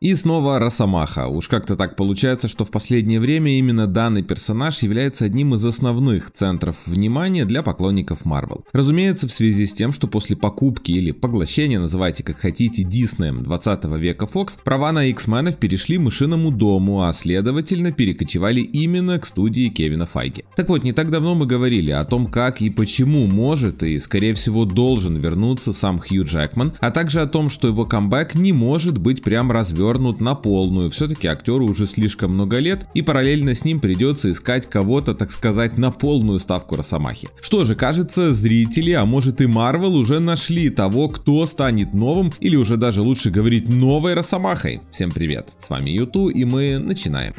И снова Росомаха. Уж как-то так получается, что в последнее время именно данный персонаж является одним из основных центров внимания для поклонников Marvel. Разумеется, в связи с тем, что после покупки или поглощения, называйте как хотите, Диснеем 20 века Fox, права на X-менов перешли мышиному дому, а следовательно перекочевали именно к студии Кевина Файги. Так вот, не так давно мы говорили о том, как и почему может и, скорее всего, должен вернуться сам Хью Джекман, а также о том, что его камбэк не может быть прям развернут дернут на полную. Все-таки актеру уже слишком много лет, и параллельно с ним придется искать кого-то, так сказать, на полную ставку Росомахи. Что же, кажется, зрители, а может и Марвел уже нашли того, кто станет новым, или уже даже лучше говорить новой Росомахой. Всем привет, с вами Юту, и мы начинаем.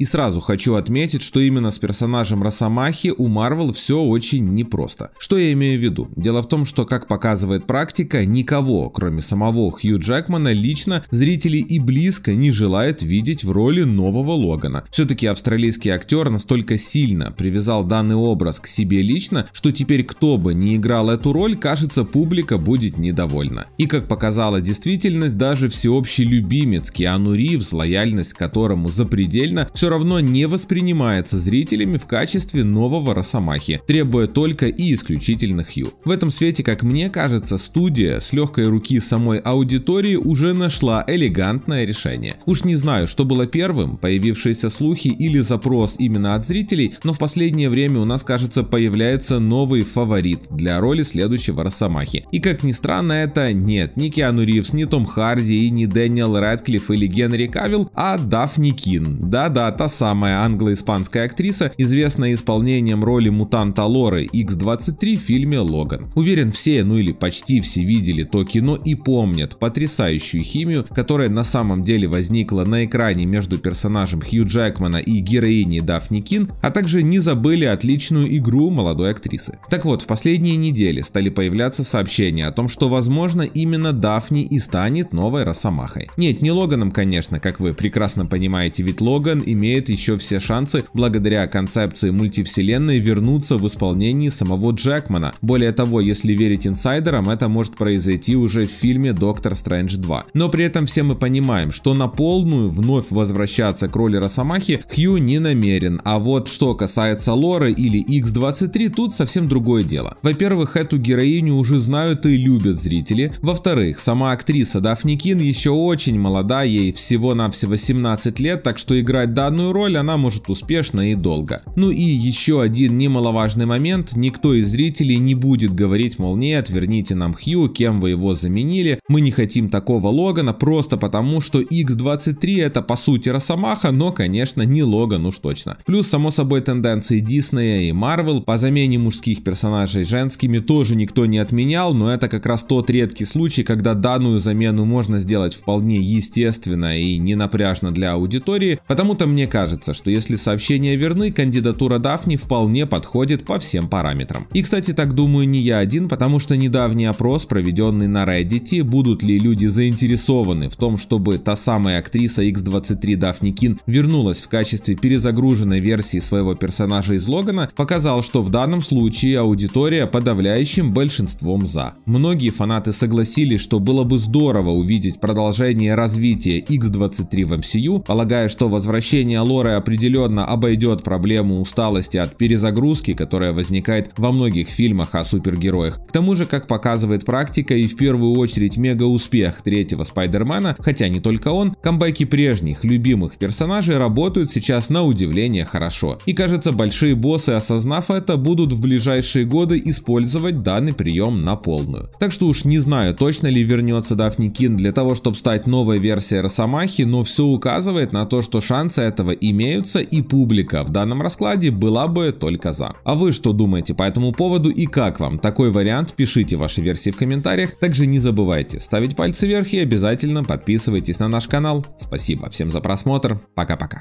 И сразу хочу отметить, что именно с персонажем Росомахи у Марвел все очень непросто. Что я имею в виду? Дело в том, что, как показывает практика, никого, кроме самого Хью Джекмана, лично зрители и близко не желает видеть в роли нового Логана. Все-таки австралийский актер настолько сильно привязал данный образ к себе лично, что теперь кто бы не играл эту роль, кажется, публика будет недовольна. И как показала действительность, даже всеобщий любимец Киану Ривз, лояльность которому запредельно, все равно не воспринимается зрителями в качестве нового Росомахи, требуя только и исключительно Хью. В этом свете, как мне кажется, студия с легкой руки самой аудитории уже нашла элегантное решение. Уж не знаю, что было первым, появившиеся слухи или запрос именно от зрителей, но в последнее время у нас, кажется, появляется новый фаворит для роли следующего Росомахи. И как ни странно, это нет, не Киану Ривз, не Том Харди и не Дэниел Рэдклифф или Генри Кавилл, а Дафни Кин. Да-да, та самая англо-испанская актриса, известная исполнением роли мутанта Лоры X-23 в фильме «Логан». Уверен, все, ну или почти все видели то кино и помнят потрясающую химию, которая на самом деле возникла на экране между персонажем Хью Джекмана и героиней Дафни Кин, а также не забыли отличную игру молодой актрисы. Так вот, в последние недели стали появляться сообщения о том, что, возможно, именно Дафни и станет новой Росомахой. Нет, не Логаном, конечно, как вы прекрасно понимаете, ведь Логан имеет имеет еще все шансы благодаря концепции мультивселенной вернуться в исполнении самого Джекмана. Более того, если верить инсайдерам, это может произойти уже в фильме «Доктор Стрэндж 2». Но при этом все мы понимаем, что на полную вновь возвращаться к роли Росомахи Хью не намерен. А вот что касается Лоры или X23, тут совсем другое дело. Во-первых, эту героиню уже знают и любят зрители. Во-вторых, сама актриса Дафни Кин еще очень молода, ей всего-навсего 17 лет, так что играть да данную роль она может успешно и долго. Ну и еще один немаловажный момент, никто из зрителей не будет говорить, мол, нет, верните нам Хью, кем вы его заменили, мы не хотим такого Логана, просто потому, что X23 это по сути Росомаха, но, конечно, не Логан уж точно. Плюс, само собой, тенденции Диснея и Марвел по замене мужских персонажей женскими тоже никто не отменял, но это как раз тот редкий случай, когда данную замену можно сделать вполне естественно и не напряжно для аудитории, потому-то мне мне кажется, что если сообщения верны, кандидатура Дафни вполне подходит по всем параметрам. И, кстати, так думаю не я один, потому что недавний опрос, проведенный на Reddit, будут ли люди заинтересованы в том, чтобы та самая актриса X23 Дафни Кин вернулась в качестве перезагруженной версии своего персонажа из Логана, показал, что в данном случае аудитория подавляющим большинством за. Многие фанаты согласились, что было бы здорово увидеть продолжение развития X23 в MCU, полагая, что возвращение Появление лоры определенно обойдет проблему усталости от перезагрузки, которая возникает во многих фильмах о супергероях. К тому же, как показывает практика и в первую очередь мега-успех третьего Спайдермена, хотя не только он, камбэки прежних любимых персонажей работают сейчас на удивление хорошо. И кажется, большие боссы, осознав это, будут в ближайшие годы использовать данный прием на полную. Так что уж не знаю, точно ли вернется Дафни Кин для того, чтобы стать новой версией Росомахи, но все указывает на то, что шансы это этого имеются, и публика в данном раскладе была бы только за. А вы что думаете по этому поводу и как вам такой вариант? Пишите ваши версии в комментариях. Также не забывайте ставить пальцы вверх и обязательно подписывайтесь на наш канал. Спасибо всем за просмотр. Пока-пока.